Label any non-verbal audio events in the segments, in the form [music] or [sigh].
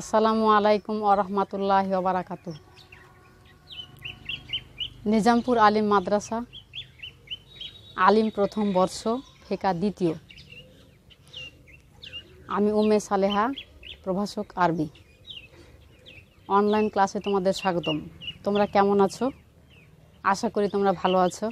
আসসালামু আলাইকুম আরহামতুল্লাহ বারাকাতু নিজামপুর আলিম মাদ্রাসা আলিম প্রথম বর্ষ ফেকা দ্বিতীয় আমি উমে সালেহা প্রভাষক আরবি অনলাইন ক্লাসে তোমাদের স্বাগতম তোমরা কেমন আছো আশা করি তোমরা ভালো আছো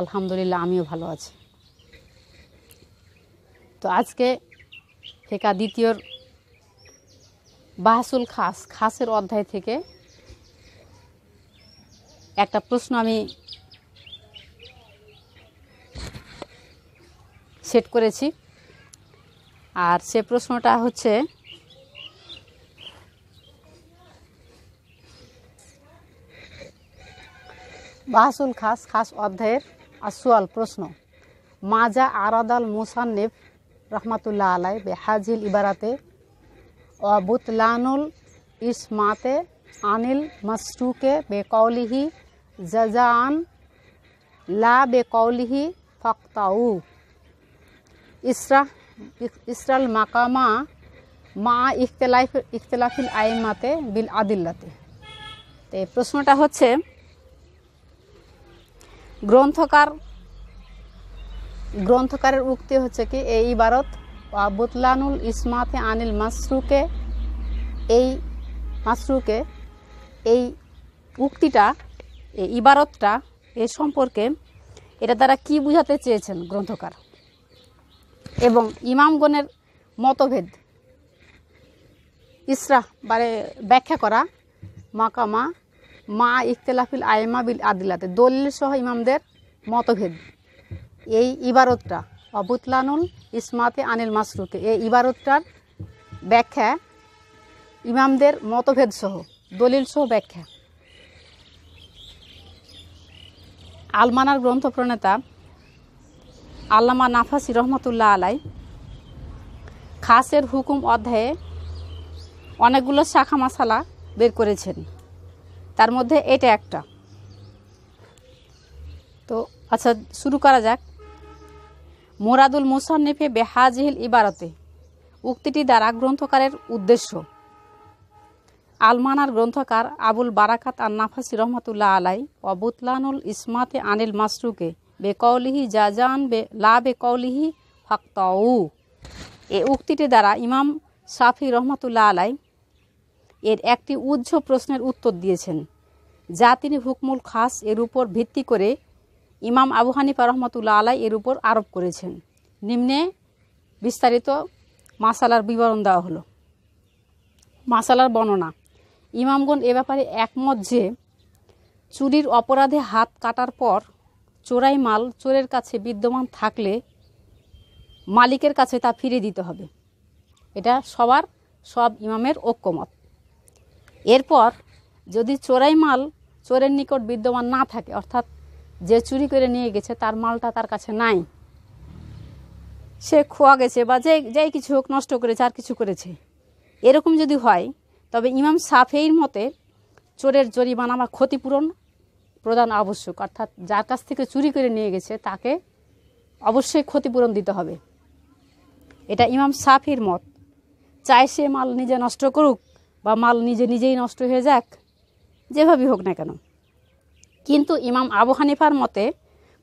আলহামদুলিল্লাহ আমিও ভালো আছি তো আজকে ফেকা দ্বিতীয়র বাহাসুল খাস খাসের অধ্যায় থেকে একটা প্রশ্ন আমি সেট করেছি আর সে প্রশ্নটা হচ্ছে বাহাসুল খাস খাস অধ্যায়ের আসুয়াল প্রশ্ন মাজা আরাদাল মুসান্নেফ রহমাতুল্লাহ আলাই বেহাজিল ইবারাতে বুতলানুল ইসমাতে আনিল মসরুকে বেকৌলিহি জজান লা বেকৌলিহি ফক্তাউ ইসরা ইসরাল মাকামা মা ইখতলাইফ ইখতলাফিল আইমাতে বিল আদিল্লাতে তো প্রশ্নটা হচ্ছে গ্রন্থকার গ্রন্থকারের উক্তি হচ্ছে কি এই ইবারত বোতলানুল ইসমাতে আনিল মাসরুকে এই মাসরুকে এই উক্তিটা এই ইবারতটা এ সম্পর্কে এটা তারা কি বুঝাতে চেয়েছেন গ্রন্থকার এবং ইমামগণের মতভেদ ইসরা বারে ব্যাখ্যা করা মাকামা মা ইখতলাফিল আয়মা বিল আদিলাতে দলিল সহ ইমামদের মতভেদ এই ইবারতটা অবুতলানুল ইসমাতে আনিল মাসরুতে এই ইবারতটার ব্যাখ্যা ইমামদের মতভেদসহ দলিলসহ ব্যাখ্যা আলমানার গ্রন্থ প্রণেতা আল্লামা নাফাসি রহমতুল্লাহ আলাই খাসের হুকুম অধ্যায়ে অনেকগুলো শাখা মশালা বের করেছেন তার মধ্যে এটা একটা তো আচ্ছা শুরু করা যাক মোরাদুল মুসান্নিফে বেহাজিহিল ইবারতে উক্তিটি দ্বারা গ্রন্থকারের উদ্দেশ্য আলমানার গ্রন্থকার আবুল বারাকাত আর নাফাসি রহমতুল্লাহ আলাই অবুতলানুল ইসমাতে আনিল মাসরুকে বেকৌলিহি জাজান বে লা বেকৌলিহি ফক্ত এ উক্তিটি দ্বারা ইমাম শাফি রহমতুল্লাহ আলাই এর একটি উজ্জ্ব প্রশ্নের উত্তর দিয়েছেন যা তিনি হুকমুল খাস এর উপর ভিত্তি করে ইমাম আবু হানিফা রহমতুল্লা আলাই এর উপর আরোপ করেছেন নিম্নে বিস্তারিত মাসালার বিবরণ দেওয়া হলো মাসালার বর্ণনা ইমামগণ এ ব্যাপারে একমত যে চুরির অপরাধে হাত কাটার পর চোরাই মাল চোরের কাছে বিদ্যমান থাকলে মালিকের কাছে তা ফিরিয়ে দিতে হবে এটা সবার সব ইমামের ঐক্যমত এরপর যদি চোরাই মাল চোরের নিকট বিদ্যমান না থাকে অর্থাৎ যে চুরি করে নিয়ে গেছে তার মালটা তার কাছে নাই সে খোয়া গেছে বা যে যাই কিছু হোক নষ্ট করেছে আর কিছু করেছে এরকম যদি হয় তবে ইমাম সাফেইর মতে চোরের জরিমানা বা ক্ষতিপূরণ প্রদান আবশ্যক অর্থাৎ যার কাছ থেকে চুরি করে নিয়ে গেছে তাকে অবশ্যই ক্ষতিপূরণ দিতে হবে এটা ইমাম সাফির মত চাই সে মাল নিজে নষ্ট করুক বা মাল নিজে নিজেই নষ্ট হয়ে যাক যেভাবেই হোক না কেন কিন্তু ইমাম আবু হানিফার মতে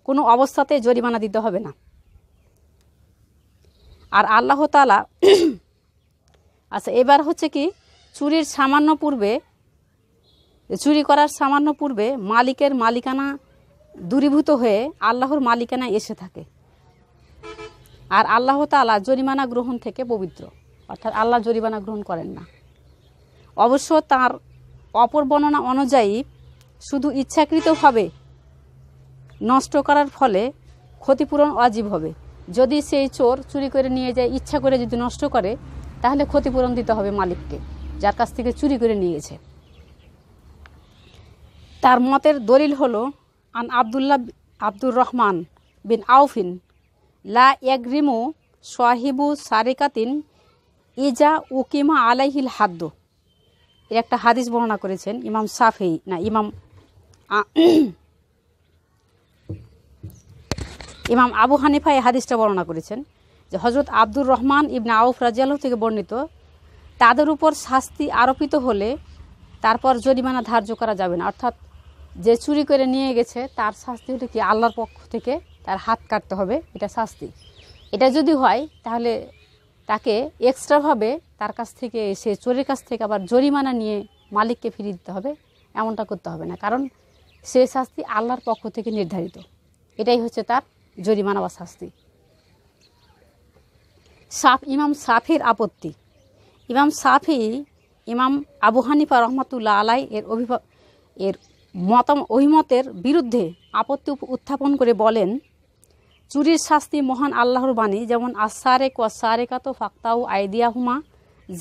কোনো অবস্থাতে জরিমানা দিতে হবে না আর আল্লাহ তালা [clears throat] আচ্ছা এবার হচ্ছে কি চুরির সামান্য পূর্বে চুরি করার সামান্য পূর্বে মালিকের মালিকানা দূরীভূত হয়ে আল্লাহর মালিকানা এসে থাকে আর আল্লাহ তালা জরিমানা গ্রহণ থেকে পবিত্র অর্থাৎ আল্লাহ জরিমানা গ্রহণ করেন না অবশ্য তার অপর বর্ণনা অনুযায়ী শুধু ইচ্ছাকৃতভাবে নষ্ট করার ফলে ক্ষতিপূরণ অজীব হবে যদি সেই চোর চুরি করে নিয়ে যায় ইচ্ছা করে যদি নষ্ট করে তাহলে ক্ষতিপূরণ দিতে হবে মালিককে যার কাছ থেকে চুরি করে নিয়েছে তার মতের দলিল হল আন আবদুল্লাহ আব্দুর রহমান বিন আউফিন লা এগ্রিমো সোয়াহিবু সারিকাতিন ইজা উকিমা আলাইহিল হাদ্দ এর একটা হাদিস বর্ণনা করেছেন ইমাম সাফেই না ইমাম ইমাম আবু হানিফা এই হাদিসটা বর্ণনা করেছেন যে হজরত আব্দুর রহমান ইবনা আউফ রাজিয়াল্লাহ থেকে বর্ণিত তাদের উপর শাস্তি আরোপিত হলে তারপর জরিমানা ধার্য করা যাবে না অর্থাৎ যে চুরি করে নিয়ে গেছে তার শাস্তি হলে কি আল্লাহর পক্ষ থেকে তার হাত কাটতে হবে এটা শাস্তি এটা যদি হয় তাহলে তাকে এক্সট্রাভাবে তার কাছ থেকে সে চোরের কাছ থেকে আবার জরিমানা নিয়ে মালিককে ফিরিয়ে দিতে হবে এমনটা করতে হবে না কারণ সে শাস্তি আল্লাহর পক্ষ থেকে নির্ধারিত এটাই হচ্ছে তার জরিমানা বা শাস্তি সাফ ইমাম সাফির আপত্তি ইমাম সাফি ইমাম আবু হানিফা রহমতুল্লাহ আলাই এর অভিভাব এর মতাম অভিমতের বিরুদ্ধে আপত্তি উত্থাপন করে বলেন চুরির শাস্তি মহান আল্লাহর বাণী যেমন আসারে কোয়া সারে ফাক্তাউ আইদিয়া হুমা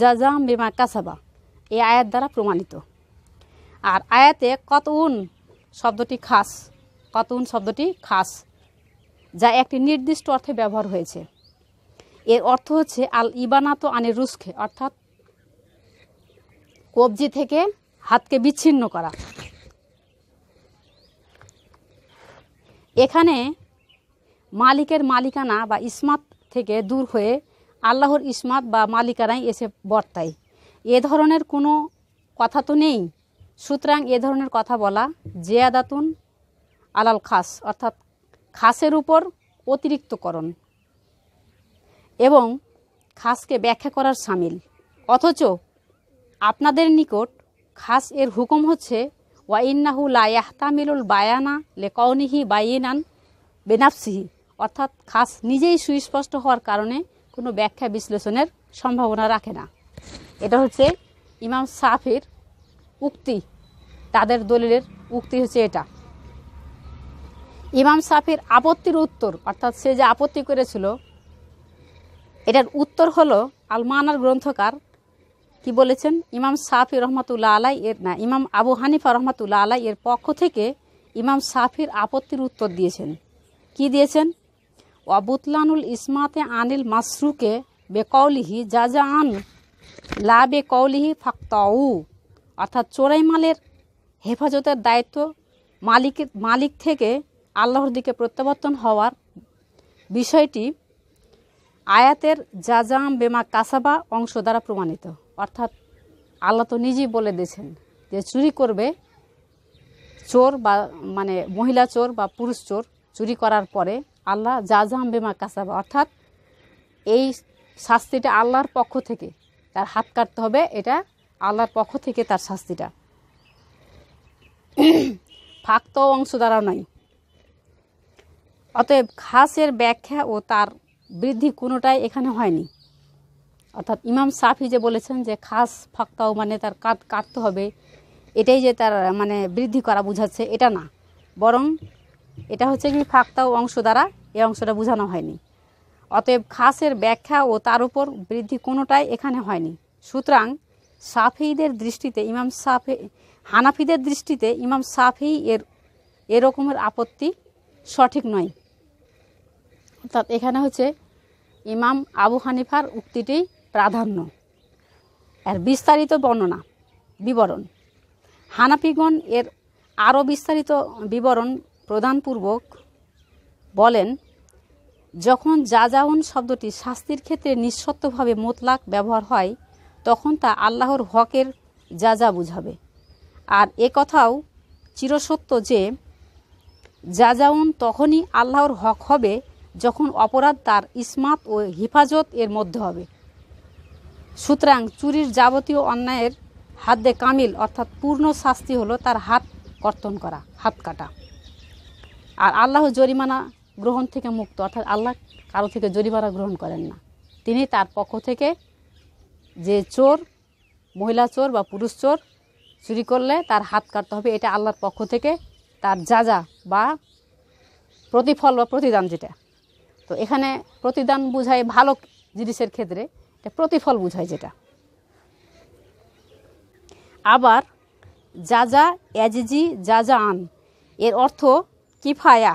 জাজাম বেমা কাসাবা এই আয়াত দ্বারা প্রমাণিত আর আয়াতে কত উন শব্দটি খাস কাতুন শব্দটি খাস যা একটি নির্দিষ্ট অর্থে ব্যবহার হয়েছে এর অর্থ হচ্ছে আল ইবানাত আনে রুস্খে অর্থাৎ কবজি থেকে হাতকে বিচ্ছিন্ন করা এখানে মালিকের মালিকানা বা ইসমাত থেকে দূর হয়ে আল্লাহর ইসমাত বা মালিকানাই এসে বর্তায় এ ধরনের কোনো কথা তো নেই সুতরাং এ ধরনের কথা বলা জেয়াদাতুন আলাল খাস অর্থাৎ খাসের উপর অতিরিক্তকরণ এবং খাসকে ব্যাখ্যা করার সামিল অথচ আপনাদের নিকট খাস এর হুকুম হচ্ছে ওয়াইন্নাহু লায়াহতামিলুল বায়ানা লেকনিহি বাইনান বেনাফসিহি অর্থাৎ খাস নিজেই সুস্পষ্ট হওয়ার কারণে কোনো ব্যাখ্যা বিশ্লেষণের সম্ভাবনা রাখে না এটা হচ্ছে ইমাম সাফির উক্তি তাদের দলিলের উক্তি হচ্ছে এটা ইমাম সাফির আপত্তির উত্তর অর্থাৎ সে যে আপত্তি করেছিল এটার উত্তর হলো আলমানার গ্রন্থকার কি বলেছেন ইমাম সাফি রহমাতুল্লা আলাই এর না ইমাম আবু হানিফা রহমাতুল্লা আলাই এর পক্ষ থেকে ইমাম সাফির আপত্তির উত্তর দিয়েছেন কি দিয়েছেন অবুতলানুল ইসমাতে আনিল মাসরুকে বেকৌলিহি যা যা আন লা বেকৌলিহি ফাক্তাউ অর্থাৎ চোরাই মালের হেফাজতের দায়িত্ব মালিকের মালিক থেকে আল্লাহর দিকে প্রত্যাবর্তন হওয়ার বিষয়টি আয়াতের জাজাম বেমা কাসাবা অংশ দ্বারা প্রমাণিত অর্থাৎ আল্লাহ তো নিজেই বলে দিয়েছেন যে চুরি করবে চোর বা মানে মহিলা চোর বা পুরুষ চোর চুরি করার পরে আল্লাহ জাজাম বেমা কাসাবা অর্থাৎ এই শাস্তিটা আল্লাহর পক্ষ থেকে তার হাত কাটতে হবে এটা আল্লাহর পক্ষ থেকে তার শাস্তিটা তো অংশ দ্বারাও নাই অতএব খাসের ব্যাখ্যা ও তার বৃদ্ধি কোনোটাই এখানে হয়নি অর্থাৎ ইমাম সাফি যে বলেছেন যে খাস ফাক্তাও মানে তার কাট কাটতে হবে এটাই যে তার মানে বৃদ্ধি করা বোঝাচ্ছে এটা না বরং এটা হচ্ছে কি ফাক্তাও অংশ দ্বারা এই অংশটা বোঝানো হয়নি অতএব খাসের ব্যাখ্যা ও তার উপর বৃদ্ধি কোনোটাই এখানে হয়নি সুতরাং সাফেইদের দৃষ্টিতে ইমাম সাফে হানাফিদের দৃষ্টিতে ইমাম সাফেই এর এরকমের আপত্তি সঠিক নয় অর্থাৎ এখানে হচ্ছে ইমাম আবু হানিফার উক্তিটি প্রাধান্য আর বিস্তারিত বর্ণনা বিবরণ হানাফিগণ এর আরও বিস্তারিত বিবরণ প্রদানপূর্বক বলেন যখন যাজাউন শব্দটি শাস্তির ক্ষেত্রে নিঃসত্ত্বভাবে মোতলাক ব্যবহার হয় তখন তা আল্লাহর হকের যা যা বুঝাবে আর এ কথাও চিরসত্য যে যা যাউন তখনই আল্লাহর হক হবে যখন অপরাধ তার ইসমাত ও হিফাজত এর মধ্যে হবে সুতরাং চুরির যাবতীয় অন্যায়ের হাতে কামিল অর্থাৎ পূর্ণ শাস্তি হলো তার হাত কর্তন করা হাত কাটা আর আল্লাহ জরিমানা গ্রহণ থেকে মুক্ত অর্থাৎ আল্লাহ কারো থেকে জরিমানা গ্রহণ করেন না তিনি তার পক্ষ থেকে যে চোর মহিলা চোর বা পুরুষ চোর চুরি করলে তার হাত কাটতে হবে এটা আল্লাহর পক্ষ থেকে তার যা যা বা প্রতিফল বা প্রতিদান যেটা তো এখানে প্রতিদান বোঝায় ভালো জিনিসের ক্ষেত্রে এটা প্রতিফল বোঝায় যেটা আবার যা এজিজি অ্যাজিজি যা আন এর অর্থ কিফায়া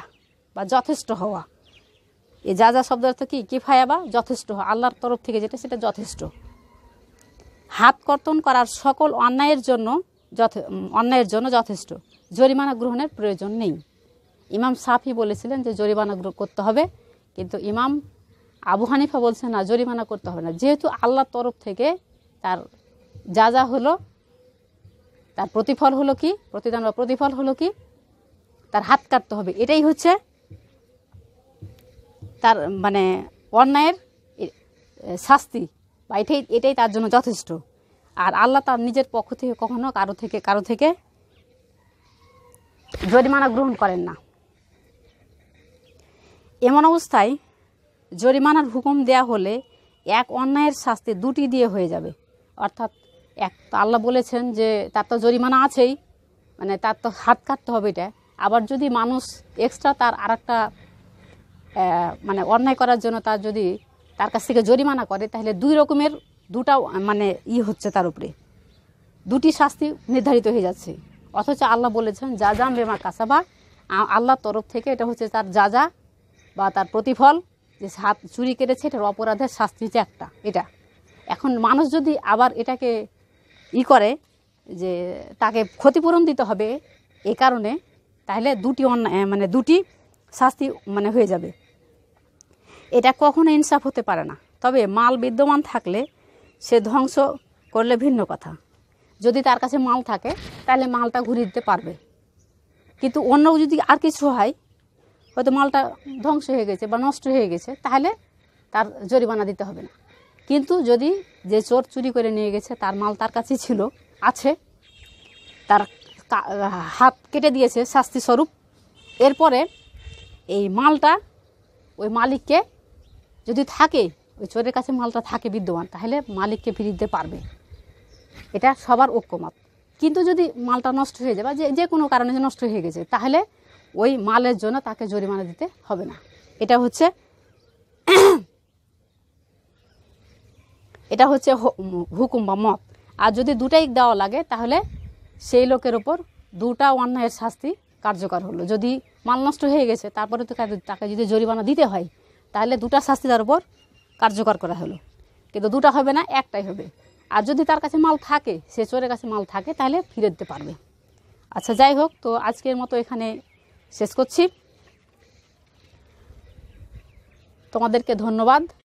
বা যথেষ্ট হওয়া এ যা শব্দ অর্থ কি কিফায়া বা যথেষ্ট হওয়া আল্লাহর তরফ থেকে যেটা সেটা যথেষ্ট হাত কর্তন করার সকল অন্যায়ের জন্য অন্যায়ের জন্য যথেষ্ট জরিমানা গ্রহণের প্রয়োজন নেই ইমাম সাফি বলেছিলেন যে জরিমানা করতে হবে কিন্তু ইমাম আবু হানিফা বলছে না জরিমানা করতে হবে না যেহেতু আল্লাহর তরফ থেকে তার যা যা হলো তার প্রতিফল হলো কি প্রতিদান বা প্রতিফল হলো কি তার হাত কাটতে হবে এটাই হচ্ছে তার মানে অন্যায়ের শাস্তি বা এটাই এটাই তার জন্য যথেষ্ট আর আল্লাহ তার নিজের পক্ষ থেকে কখনো কারো থেকে কারো থেকে জরিমানা গ্রহণ করেন না এমন অবস্থায় জরিমানার হুকুম দেয়া হলে এক অন্যায়ের শাস্তি দুটি দিয়ে হয়ে যাবে অর্থাৎ এক তো আল্লাহ বলেছেন যে তার তো জরিমানা আছেই মানে তার তো হাত কাটতে হবে এটা আবার যদি মানুষ এক্সট্রা তার আর একটা মানে অন্যায় করার জন্য তার যদি তার কাছ থেকে জরিমানা করে তাহলে দুই রকমের দুটা মানে ই হচ্ছে তার উপরে দুটি শাস্তি নির্ধারিত হয়ে যাচ্ছে অথচ আল্লাহ বলেছেন যা যা বেমা কাসাবা আল্লাহর তরফ থেকে এটা হচ্ছে তার যা যা বা তার প্রতিফল যে হাত চুরি কেটেছে এটার অপরাধের শাস্তি হচ্ছে একটা এটা এখন মানুষ যদি আবার এটাকে ই করে যে তাকে ক্ষতিপূরণ দিতে হবে এ কারণে তাহলে দুটি অন্যায় মানে দুটি শাস্তি মানে হয়ে যাবে এটা কখনো ইনসাফ হতে পারে না তবে মাল বিদ্যমান থাকলে সে ধ্বংস করলে ভিন্ন কথা যদি তার কাছে মাল থাকে তাহলে মালটা ঘুরিয়ে দিতে পারবে কিন্তু অন্য যদি আর কিছু হয় হয়তো মালটা ধ্বংস হয়ে গেছে বা নষ্ট হয়ে গেছে তাহলে তার জরিমানা দিতে হবে না কিন্তু যদি যে চোর চুরি করে নিয়ে গেছে তার মাল তার কাছেই ছিল আছে তার হাত কেটে দিয়েছে শাস্তিস্বরূপ এরপরে এই মালটা ওই মালিককে যদি থাকে ওই চোরের কাছে মালটা থাকে বিদ্যমান তাহলে মালিককে ফিরিয়ে দিতে পারবে এটা সবার ঐক্যমত কিন্তু যদি মালটা নষ্ট হয়ে যায় বা যে যে কোনো কারণে যে নষ্ট হয়ে গেছে তাহলে ওই মালের জন্য তাকে জরিমানা দিতে হবে না এটা হচ্ছে এটা হচ্ছে হুকুম বা মত আর যদি দুটাই দেওয়া লাগে তাহলে সেই লোকের ওপর দুটা অন্যায়ের শাস্তি কার্যকর হলো যদি মাল নষ্ট হয়ে গেছে তারপরে তো তাকে যদি জরিমানা দিতে হয় তাহলে দুটা শাস্তি তার উপর কার্যকর করা হলো কিন্তু দুটা হবে না একটাই হবে আর যদি তার কাছে মাল থাকে সে চোরের কাছে মাল থাকে তাহলে ফিরে দিতে পারবে আচ্ছা যাই হোক তো আজকের মতো এখানে শেষ করছি তোমাদেরকে ধন্যবাদ